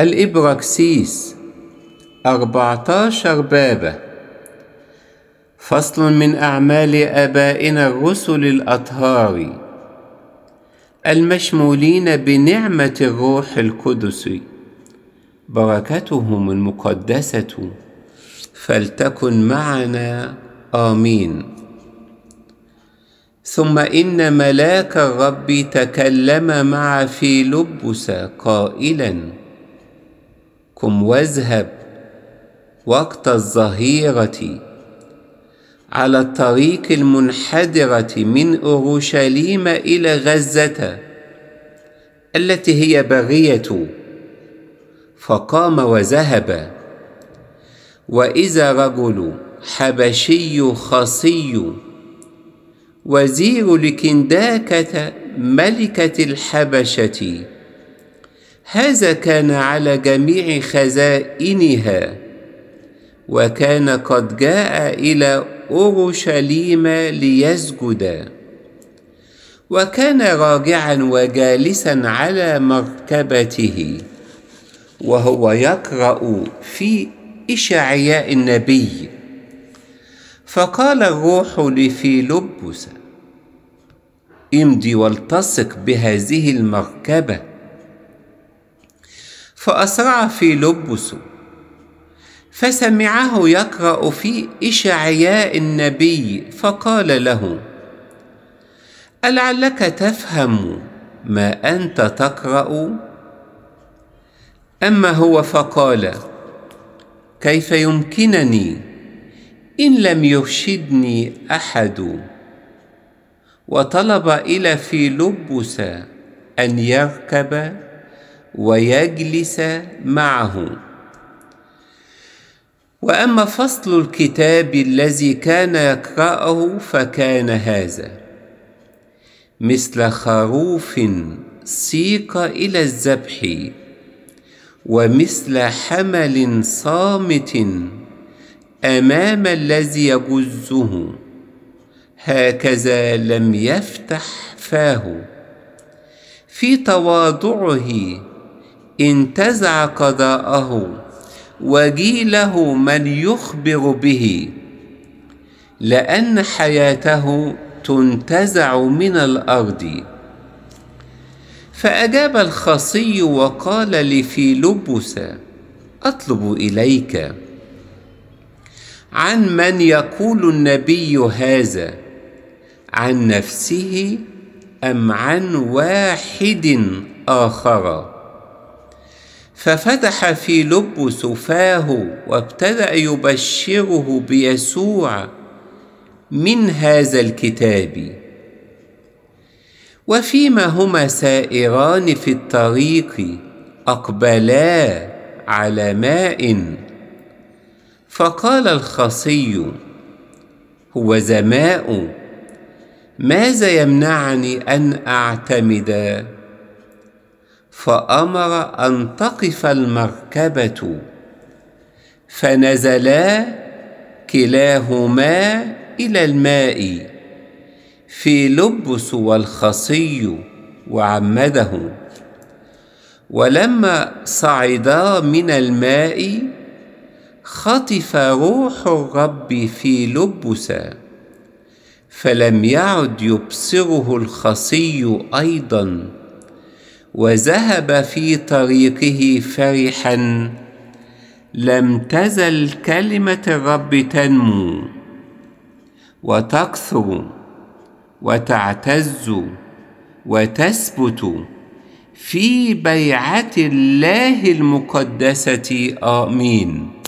الإبراكسيس أربعتاشر بابة فصل من أعمال آبائنا الرسل الأطهار المشمولين بنعمة الروح القدس بركتهم المقدسة فلتكن معنا آمين ثم إن ملاك الرب تكلم مع فيلبس قائلاً قم واذهب وقت الظهيرة على الطريق المنحدرة من أورشليم إلى غزة التي هي بغية فقام وذهب وإذا رجل حبشي خصي وزير لكنداكة ملكة الحبشة هذا كان على جميع خزائنها وكان قد جاء الى اورشليم ليسجد وكان راجعا وجالسا على مركبته وهو يقرا في اشعياء النبي فقال الروح لفيلبس امضي والتصق بهذه المركبه فأسرع في لبس فسمعه يقرأ في إشعياء النبي فقال له ألعلك تفهم ما أنت تقرأ أما هو فقال كيف يمكنني إن لم يرشدني أحد وطلب إلى فيلبس أن يركب ويجلس معه واما فصل الكتاب الذي كان يقراه فكان هذا مثل خروف سيق الى الذبح ومثل حمل صامت امام الذي يجزه هكذا لم يفتح فاه في تواضعه انتزع قضاءه وجيله من يخبر به لأن حياته تنتزع من الأرض فأجاب الخصي وقال لفيلبس أطلب إليك عن من يقول النبي هذا عن نفسه أم عن واحد آخر ففتح في لب فاه وابتدا يبشره بيسوع من هذا الكتاب وفيما هما سائران في الطريق اقبلا على ماء فقال الخصي هو زماء ماذا يمنعني ان اعتمد فامر ان تقف المركبه فنزلا كلاهما الى الماء في لبس والخصي وعمده ولما صعدا من الماء خطف روح الرب في لبس فلم يعد يبصره الخصي ايضا وذهب في طريقه فرحا لم تزل كلمه الرب تنمو وتكثر وتعتز وتثبت في بيعه الله المقدسه امين